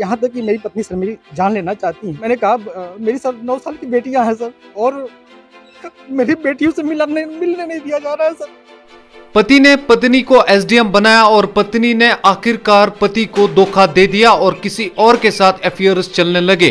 यहाँ तक कि मेरी पत्नी सर मेरी जान लेना चाहती हैं मैंने कहा मेरी सर नौ साल की बेटियाँ हैं सर और मेरी बेटियों से मिलने मिलने नहीं दिया जा रहा है सर पति ने पत्नी को एसडीएम बनाया और पत्नी ने आखिरकार पति को धोखा दे दिया और किसी और के साथ अफेयर्स चलने लगे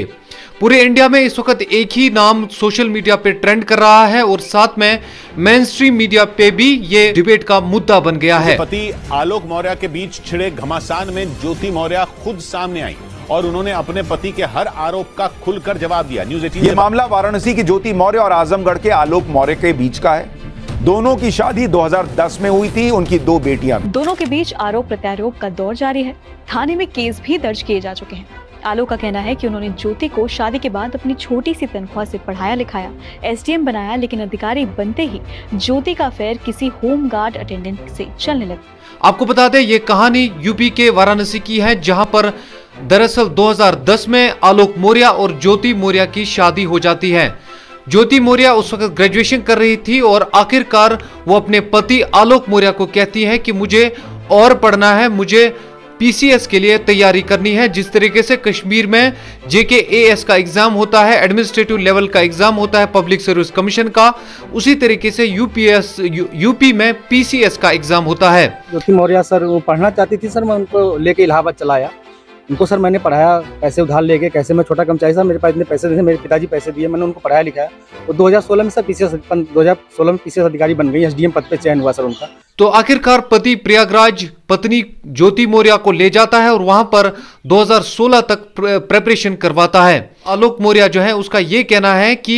पूरे इंडिया में इस वक्त एक ही नाम सोशल मीडिया पे ट्रेंड कर रहा है और साथ में मेनस्ट्रीम स्ट्रीम मीडिया पे भी ये डिबेट का मुद्दा बन गया है पति आलोक मौर्य के बीच छिड़े घमासान में ज्योति मौर्य खुद सामने आई और उन्होंने अपने पति के हर आरोप का खुलकर जवाब दिया न्यूज एटीन ये मामला वाराणसी की ज्योति मौर्य और आजमगढ़ के आलोक मौर्य के बीच का है दोनों की शादी 2010 में हुई थी उनकी दो बेटियां दोनों के बीच आरोप प्रत्यारोप का दौर जारी है थाने में केस भी दर्ज किए जा चुके हैं आलोक का कहना है कि उन्होंने ज्योति को शादी के बाद अपनी छोटी सी तनख्वाह से पढ़ाया लिखाया एसडीएम बनाया लेकिन अधिकारी बनते ही ज्योति का अफेयर किसी होम गार्ड अटेंडेंट से चलने लगा आपको बता दें ये कहानी यूपी के वाराणसी की है जहाँ पर दरअसल 2010 में आलोक मौर्या और ज्योति मौर्या की शादी हो जाती है ज्योति मौर्या उस वक्त ग्रेजुएशन कर रही थी और आखिरकार वो अपने पति आलोक मौर्या को कहती है कि मुझे और पढ़ना है मुझे पीसीएस के लिए तैयारी करनी है जिस तरीके से कश्मीर में जेके एएस का एग्जाम होता है एडमिनिस्ट्रेटिव लेवल का एग्जाम होता है पब्लिक सर्विस कमीशन का उसी तरीके से यूपीएस यूपी में पीसीएस का एग्जाम होता है ज्योति मौर्या सर वो पढ़ना चाहती थी सर मैं उनको लेके इलाहाबाद चलाया उनको सर मैंने पढ़ाया पैसे उधार लेके कैसे मैं छोटा कर्मचारी सर मेरे पास इतने पैसे दिए मेरे पिताजी पैसे दिए मैंने उनको पढ़ाया तो दो वो सोलह में सर पीसीएस दो हजार सोलह में पीसीएस अधिकारी बन गई एसडीएम पद पे चयन हुआ सर उनका तो आखिरकार पति प्रयागराज पत्नी ज्योति मौर्या को ले जाता है और वहां पर 2016 तक प्रेपरेशन करवाता है आलोक मौर्या जो है उसका ये कहना है कि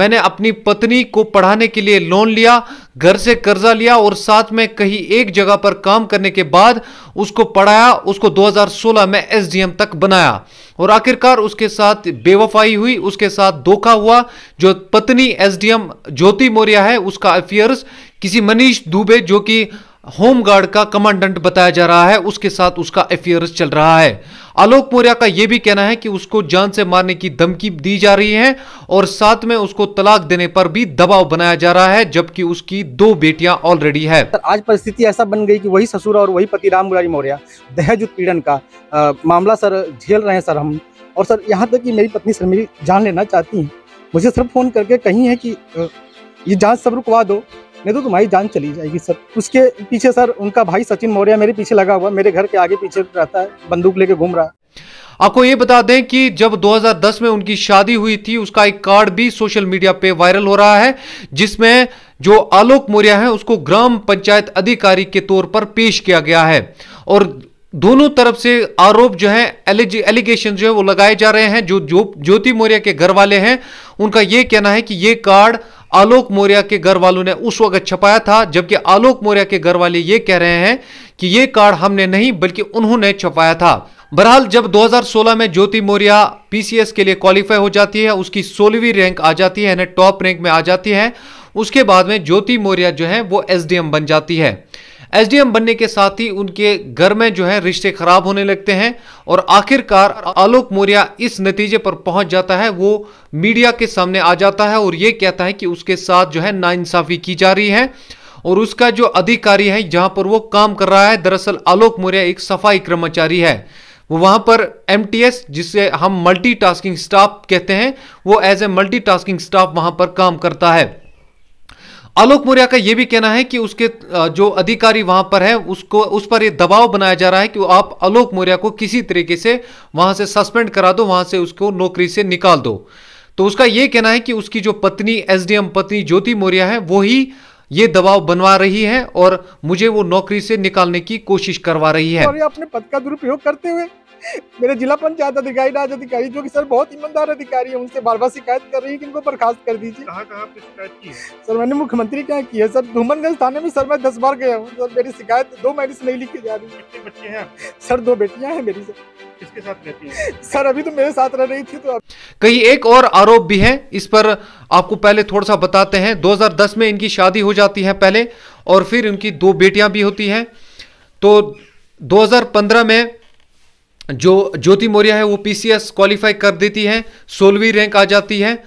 मैंने अपनी पत्नी को पढ़ाने के लिए लोन लिया घर से कर्जा लिया और साथ में कहीं एक जगह पर काम करने के बाद उसको पढ़ाया उसको 2016 में एसडीएम तक बनाया और आखिरकार उसके साथ बेवफाई हुई उसके साथ धोखा हुआ जो पत्नी एसडीएम ज्योति मौर्या है उसका अफेयर्स किसी मनीष दुबे जो कि होम गार्ड का कमांडेंट बताया जा रहा है उसके साथ उसका अफेयर्स चल रहा है आलोक मौर्या का यह भी कहना है कि उसको जान से मारने की धमकी दी जा रही है और साथ में उसको तलाक देने पर भी दबाव बनाया जा रहा है जबकि उसकी दो बेटियां ऑलरेडी है आज परिस्थिति ऐसा बन गई कि वही ससुर और वही पति राम मुरारी मौर्य दहेज उत्पीड़न का आ, मामला सर झेल रहे हैं सर हम और सर यहाँ तक की मेरी पत्नी सर मेरी जान लेना चाहती है मुझे सर फोन करके कही है की ये जांच सब रुकवा दो नहीं तो तुम्हारी जान चली जाएगी सर उसके पीछे सर उनका भाई सचिन मौर्य मेरे पीछे लगा हुआ मेरे घर के आगे पीछे रहता है बंदूक लेके घूम रहा है आपको ये बता दें कि जब 2010 में उनकी शादी हुई थी उसका एक कार्ड भी सोशल मीडिया पे वायरल हो रहा है जिसमें जो आलोक मौर्य है उसको ग्राम पंचायत अधिकारी के तौर पर पेश किया गया है और दोनों तरफ से आरोप जो है एलिगेशन जो है वो लगाए जा रहे हैं जो ज्योति मौर्य के घर वाले हैं उनका यह कहना है कि यह कार्ड आलोक मौर्य के घर वालों ने उस वक्त छपाया था जबकि आलोक मौर्य के घर वाले ये कह रहे हैं कि यह कार्ड हमने नहीं बल्कि उन्होंने छपाया था बहरहाल जब 2016 में ज्योति मौर्य पीसीएस के लिए क्वालिफाई हो जाती है उसकी सोलहवीं रैंक आ जाती है टॉप रैंक में आ जाती है उसके बाद में ज्योति मौर्य जो है वो एसडीएम बन जाती है एसडीएम बनने के साथ ही उनके घर में जो है रिश्ते खराब होने लगते हैं और आखिरकार आलोक मौर्या इस नतीजे पर पहुंच जाता है वो मीडिया के सामने आ जाता है और ये कहता है कि उसके साथ जो है नाइंसाफी की जा रही है और उसका जो अधिकारी है जहां पर वो काम कर रहा है दरअसल आलोक मौर्य एक सफाई कर्मचारी है वो वहां पर एम जिसे हम मल्टीटास्किंग स्टाफ कहते हैं वो एज ए मल्टीटास्किंग स्टाफ वहां पर काम करता है आलोक मौर्या का यह भी कहना है कि उसके जो अधिकारी वहां पर है उसको उस पर यह दबाव बनाया जा रहा है कि आप आलोक मौर्या को किसी तरीके से वहां से सस्पेंड करा दो वहां से उसको नौकरी से निकाल दो तो उसका यह कहना है कि उसकी जो पत्नी एसडीएम पत्नी ज्योति मौर्या है वो ही ये दबाव बनवा रही है और मुझे वो नौकरी से निकालने की कोशिश करवा रही है और ये अपने पद का दुरुपयोग करते हुए मेरे जिला पंचायत अधिकारी राज अधिकारी जो कि सर बहुत ईमानदार अधिकारी है उनसे बार बार शिकायत कर रही है कि इनको बर्खास्त कर दीजिए कहाँ कहाँ शिकायत की सर मैंने मुख्यमंत्री क्या किया सर धूमनगंज थाने में सर मैं दस बार गया हूँ सर मेरी शिकायत दो महीने से नहीं लिखी जा रही कितने बच्चे हैं सर दो बेटियाँ हैं मेरी सर किसके साथ सर अभी तो मेरे साथ रह रही थी तो कहीं एक और आरोप भी है इस पर आपको पहले थोड़ा सा बताते हैं 2010 में इनकी शादी हो जाती है पहले और फिर इनकी दो बेटियां भी होती हैं तो 2015 में जो ज्योति मौर्य है वो पीसीएस क्वालिफाई कर देती है सोलहवीं रैंक आ जाती है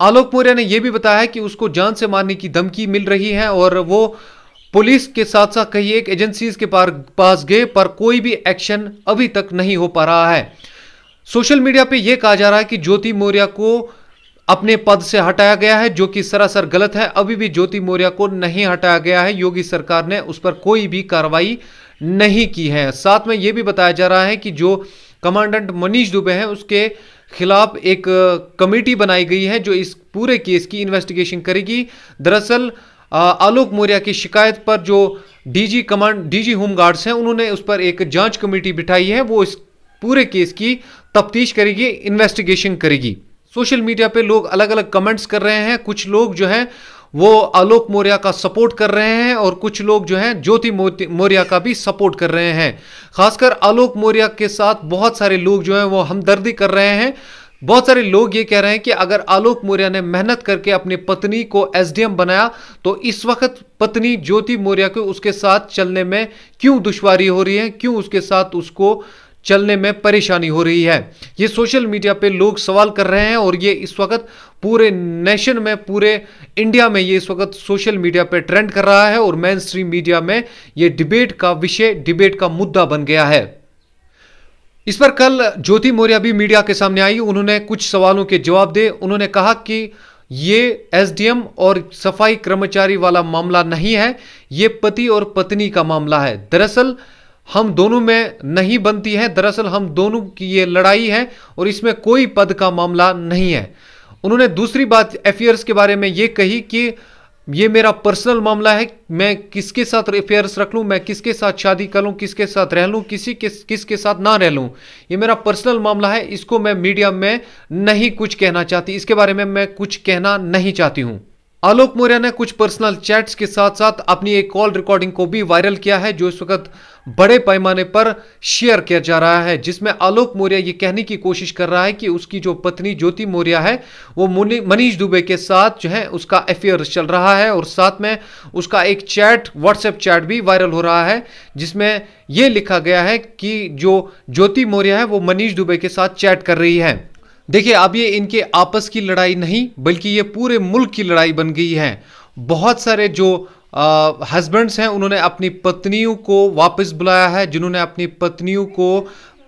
आलोक मौर्य ने यह भी बताया कि उसको जान से मारने की धमकी मिल रही है और वो पुलिस के साथ साथ कई एक एजेंसीज के पास गए पर कोई भी एक्शन अभी तक नहीं हो पा रहा है सोशल मीडिया पे यह कहा जा रहा है कि ज्योति मौर्य को अपने पद से हटाया गया है जो कि सरासर गलत है अभी भी ज्योति मौर्य को नहीं हटाया गया है योगी सरकार ने उस पर कोई भी कार्रवाई नहीं की है साथ में ये भी बताया जा रहा है कि जो कमांडेंट मनीष दुबे हैं उसके खिलाफ एक कमेटी बनाई गई है जो इस पूरे केस की इन्वेस्टिगेशन करेगी दरअसल आलोक मौर्या की शिकायत पर जो DG command DG home guards हैं उन्होंने उस पर एक जांच कमेटी बिठाई है वो इस पूरे केस की तफ्तीश करेगी इन्वेस्टिगेशन करेगी सोशल मीडिया पे लोग अलग अलग कमेंट्स कर रहे हैं कुछ लोग जो हैं वो आलोक मौर्य का सपोर्ट कर रहे हैं और कुछ लोग जो हैं ज्योति मौर्य का भी सपोर्ट कर रहे हैं खासकर आलोक मौर्य के साथ बहुत सारे लोग जो हैं वो हमदर्दी कर रहे हैं बहुत सारे लोग ये कह रहे हैं कि अगर आलोक मौर्य ने मेहनत करके अपनी पत्नी को एसडीएम बनाया तो इस वक्त पत्नी ज्योति मौर्य को उसके साथ चलने में क्यों दुश्वारी हो रही है क्यों उसके साथ उसको चलने में परेशानी हो रही है ये सोशल मीडिया पे लोग सवाल कर रहे हैं और ये इस वक्त पूरे नेशन में पूरे इंडिया में ये इस वक्त सोशल मीडिया पे ट्रेंड कर रहा है और मेन स्ट्रीम मीडिया में ये डिबेट का विषय डिबेट का मुद्दा बन गया है इस पर कल ज्योति मौर्य भी मीडिया के सामने आई उन्होंने कुछ सवालों के जवाब दे उन्होंने कहा कि ये एसडीएम और सफाई कर्मचारी वाला मामला नहीं है ये पति और पत्नी का मामला है दरअसल हम दोनों में नहीं बनती है दरअसल हम दोनों की ये लड़ाई है और इसमें कोई पद का मामला नहीं है उन्होंने दूसरी बात अफेयर्स के बारे में ये कही कि ये मेरा पर्सनल मामला है मैं किसके साथ अफेयर्स रख लूँ मैं किसके साथ शादी कर लूँ किसके साथ रह लूँ किसी के किसके साथ ना रह लूँ ये मेरा पर्सनल मामला है इसको मैं मीडिया में नहीं कुछ कहना चाहती इसके बारे में मैं कुछ कहना नहीं चाहती हूँ आलोक मौर्या ने कुछ पर्सनल चैट्स के साथ साथ अपनी एक कॉल रिकॉर्डिंग को भी वायरल किया है जो इस वक्त बड़े पैमाने पर शेयर किया जा रहा है जिसमें आलोक मौर्य ये कहने की कोशिश कर रहा है कि उसकी जो पत्नी ज्योति मौर्य है वो मनीष दुबे के साथ जो है उसका अफेयर चल रहा है और साथ में उसका एक चैट व्हाट्सएप चैट भी वायरल हो रहा है जिसमें ये लिखा गया है कि जो ज्योति मौर्य है वो मनीष दुबे के साथ चैट कर रही है देखिए अब ये इनके आपस की लड़ाई नहीं बल्कि ये पूरे मुल्क की लड़ाई बन गई है बहुत सारे जो हस्बैंड्स हैं उन्होंने अपनी पत्नियों को वापस बुलाया है जिन्होंने अपनी पत्नियों को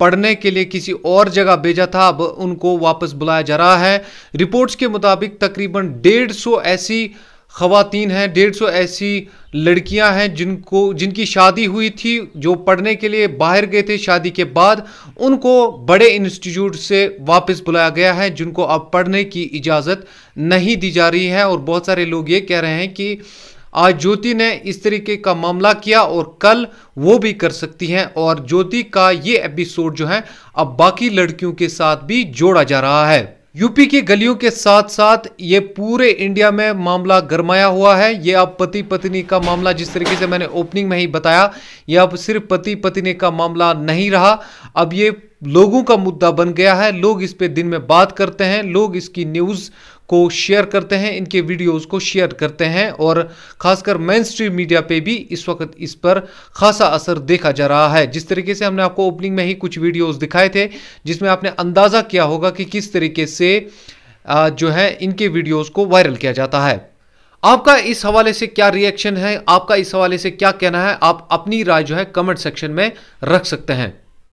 पढ़ने के लिए किसी और जगह भेजा था अब उनको वापस बुलाया जा रहा है रिपोर्ट्स के मुताबिक तकरीबन डेढ़ सौ ऐसी खातन हैं डेढ़ सौ ऐसी लड़कियां हैं जिनको जिनकी शादी हुई थी जो पढ़ने के लिए बाहर गए थे शादी के बाद उनको बड़े इंस्टीट्यूट से वापस बुलाया गया है जिनको अब पढ़ने की इजाज़त नहीं दी जा रही है और बहुत सारे लोग ये कह रहे हैं कि आज ज्योति ने इस तरीके का मामला किया और कल वो भी कर सकती हैं और ज्योति का ये एपिसोड जो है अब बाकी लड़कियों के साथ भी जोड़ा जा रहा है यूपी की गलियों के साथ साथ ये पूरे इंडिया में मामला गरमाया हुआ है ये अब पति पत्नी का मामला जिस तरीके से मैंने ओपनिंग में ही बताया ये अब सिर्फ पति पत्नी का मामला नहीं रहा अब ये लोगों का मुद्दा बन गया है लोग इस पे दिन में बात करते हैं लोग इसकी न्यूज़ को शेयर करते हैं इनके वीडियोस को शेयर करते हैं और खासकर मेन स्ट्रीम मीडिया पे भी इस वक्त इस पर खासा असर देखा जा रहा है जिस तरीके से हमने आपको ओपनिंग में ही कुछ वीडियोस दिखाए थे जिसमें आपने अंदाज़ा किया होगा कि किस तरीके से जो है इनके वीडियोज को वायरल किया जाता है आपका इस हवाले से क्या रिएक्शन है आपका इस हवाले से क्या कहना है आप अपनी राय जो है कमेंट सेक्शन में रख सकते हैं